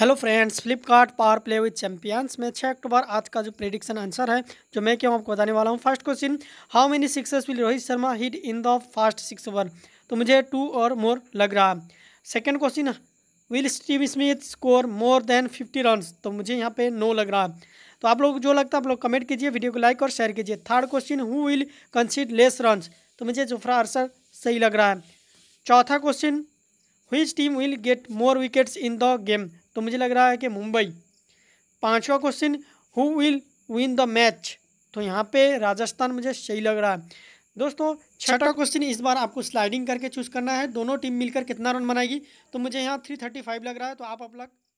hello friends Flipkart power play with champions में छः अक्टूबर आज का जो प्रिडिक्शन आंसर है जो मैं क्यों आपको बताने वाला हूँ first question how many sixes will Rohit Sharma hit in the first six over तो मुझे टू और मोर लग रहा है second question will Steve Smith score more than fifty run तो मुझे यहाँ पे नो लग रहा है तो आप लोग जो लगता है आप लोग कमेंट कीजिए वीडियो को लाइक और शेयर कीजिए third question who will concede less run तो मुझे जुफरा आंसर सही लग रहा है चौथा question which team will get more wickets in the game तो मुझे लग रहा है कि मुंबई पाँचवा question who will win the match तो यहाँ पे राजस्थान मुझे सही लग रहा है दोस्तों छठा क्वेश्चन इस बार आपको स्लाइडिंग करके चूज़ करना है दोनों टीम मिलकर कितना रन बनाएगी तो मुझे यहाँ थ्री थर्टी फाइव लग रहा है तो आप अब लग